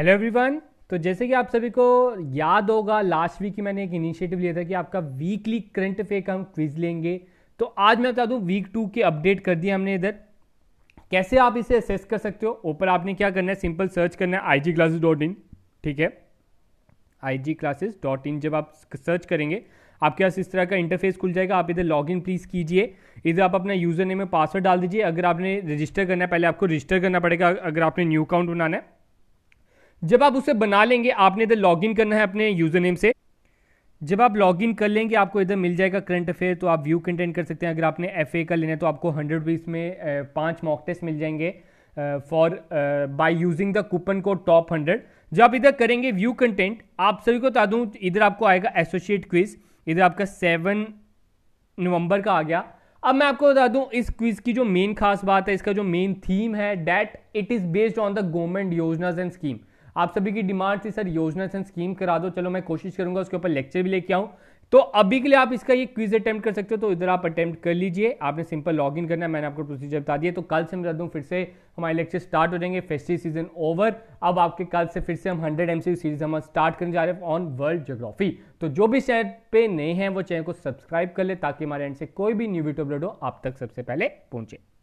hello everyone तो जैसे कि आप सभी को याद होगा लास्ट वीक मैंने एक इनिशिएटिव लिया था कि आपका वीकली करंट अफेयर का हम क्विज लेंगे तो आज मैं बता दूं वीक टू के अपडेट कर दिए हमने इधर कैसे आप इसे असेस कर सकते हो ऊपर आपने क्या करना है सिंपल सर्च करना है आई जी क्लासेस डॉट इन ठीक है आई जी क्लासेस डॉट इन जब आप सर्च करेंगे आपके पास इस तरह का इंटरफेस खुल जाएगा आप इधर लॉग इन प्लीज़ कीजिए इधर आप अपना यूज़र नेम में पासवर्ड डाल दीजिए अगर आपने रजिस्टर करना है पहले आपको रजिस्टर करना पड़ेगा अगर आपने न्यू अकाउंट बनाना है जब आप उसे बना लेंगे आपने इधर इन करना है अपने यूज़र नेम से जब आप लॉग इन कर लेंगे आपको इधर मिल जाएगा करंट अफेयर तो आप व्यू कंटेंट कर सकते हैं अगर आपने एफ का लेना है तो आपको हंड्रेड रुपीज़ में पांच मॉक टेस्ट मिल जाएंगे for by using the coupon code top hundred जब आप इधर करेंगे व्यू कंटेंट आप सभी को बता दूँ इधर आपको आएगा एसोसिएट क्विज इधर आपका सेवन नवंबर का आ गया अब मैं आपको बता दूं इस क्विज की जो मेन खास बात है इसका जो मेन थीम है that it is based on the government योजनाज एंड स्कीम आप सभी की डिमांड थी सर योजना से स्कीम करा दो चलो मैं कोशिश करूंगा उसके ऊपर लेक्चर भी लेके आऊं तो अभी के लिए आप इसका ये क्विज अटेम्प्ट कर सकते हो तो इधर आप अटेम्प्ट कर लीजिए आपने सिंपल लॉग इन करना है मैंने आपको प्रोसीजर बता दिया तो कल से मैं बता दूँ फिर से हमारे लेक्चर स्टार्ट हो जाएंगे फेस्टिव सीजन ओवर अब आपके कल से फिर से हम हंड्रेड एम सीरीज हम स्टार्ट करने जा रहे हैं ऑन वर्ल्ड जोग्राफी तो जो भी चैनल पे नए हैं वो चैनल को सब्सक्राइब कर ले ताकि हमारे एंड से कोई भी न्यू वीडियो अपलोड हो आप तक सबसे पहले पहुंचे